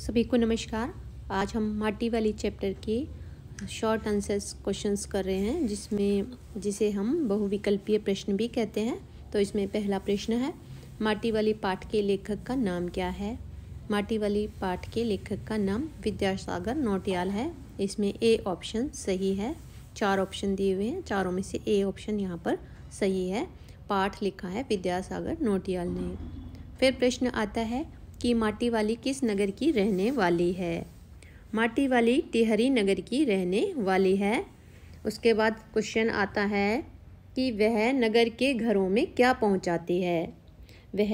सभी को नमस्कार आज हम माटी वाली चैप्टर के शॉर्ट आंसर्स क्वेश्चंस कर रहे हैं जिसमें जिसे हम बहुविकल्पीय प्रश्न भी कहते हैं तो इसमें पहला प्रश्न है माटी वाली पाठ के लेखक का नाम क्या है माटी वाली पाठ के लेखक का नाम विद्यासागर नोटियाल है इसमें ए ऑप्शन सही है चार ऑप्शन दिए हुए हैं चारों में से ए ऑप्शन यहाँ पर सही है पाठ लिखा है विद्यासागर नोटियाल ने फिर प्रश्न आता है कि माटी वाली किस नगर की रहने वाली है माटी वाली टिहरी नगर की रहने वाली है उसके बाद क्वेश्चन आता है कि वह नगर के घरों में क्या पहुंचाती है वह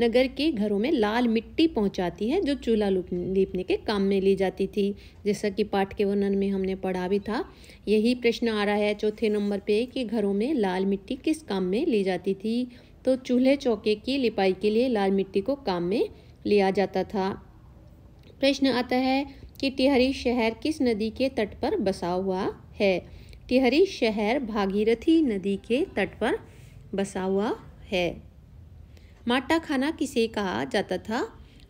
नगर के घरों में लाल मिट्टी पहुंचाती है जो चूल्हा लीपने के काम में ली जाती थी जैसा कि पाठ के वर्णन में हमने पढ़ा भी था यही प्रश्न आ रहा है चौथे नंबर पे कि घरों में लाल मिट्टी किस काम में ली जाती थी तो चूल्हे चौके की लिपाई के लिए लाल मिट्टी को काम में लिया जाता था प्रश्न आता है कि टिहरी शहर किस नदी के तट पर बसा हुआ है टिहरी शहर भागीरथी नदी के तट पर बसा हुआ है माटा खाना किसे कहा जाता था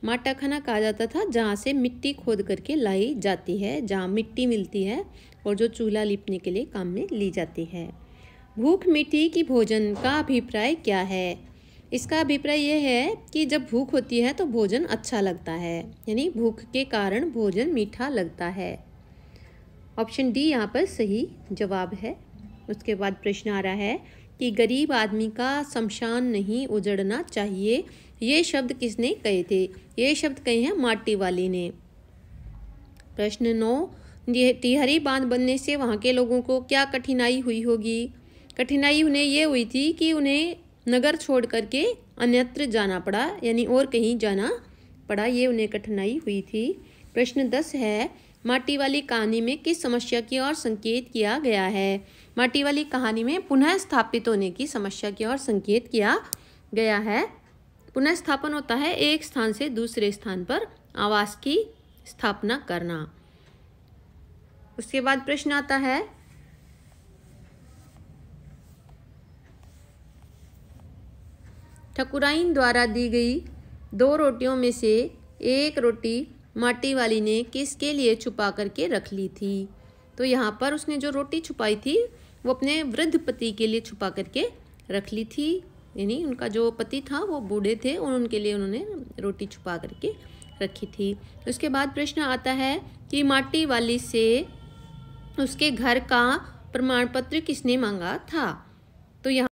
माटा खाना कहा जाता था जहाँ से मिट्टी खोद करके लाई जाती है जहाँ मिट्टी मिलती है और जो चूल्हा लिपने के लिए काम में ली जाती है भूख मिट्टी की भोजन का अभिप्राय क्या है इसका अभिप्राय यह है कि जब भूख होती है तो भोजन अच्छा लगता है यानी भूख के कारण भोजन मीठा लगता है ऑप्शन डी यहाँ पर सही जवाब है उसके बाद प्रश्न आ रहा है कि गरीब आदमी का शमशान नहीं उजड़ना चाहिए ये शब्द किसने कहे थे ये शब्द कहे हैं माटी वाली ने प्रश्न नौ टिहरी बांध बनने से वहाँ के लोगों को क्या कठिनाई हुई होगी कठिनाई उन्हें ये हुई थी कि उन्हें नगर छोड़ करके अन्यत्र जाना पड़ा यानी और कहीं जाना पड़ा ये उन्हें कठिनाई हुई थी प्रश्न दस है माटी वाली कहानी में किस समस्या की ओर संकेत किया गया है माटी वाली कहानी में पुनः स्थापित होने की समस्या की ओर संकेत किया गया है पुनः स्थापन होता है एक स्थान से दूसरे स्थान पर आवास की स्थापना करना उसके बाद प्रश्न आता है ठकुराइन द्वारा दी गई दो रोटियों में से एक रोटी माटी वाली ने किसके लिए छुपा करके रख ली थी तो यहाँ पर उसने जो रोटी छुपाई थी वो अपने वृद्ध पति के लिए छुपा करके रख ली थी यानी उनका जो पति था वो बूढ़े थे और उनके लिए उन्होंने रोटी छुपा करके रखी थी उसके तो बाद प्रश्न आता है कि माटी वाली से उसके घर का प्रमाण पत्र किसने मांगा था तो यहाँ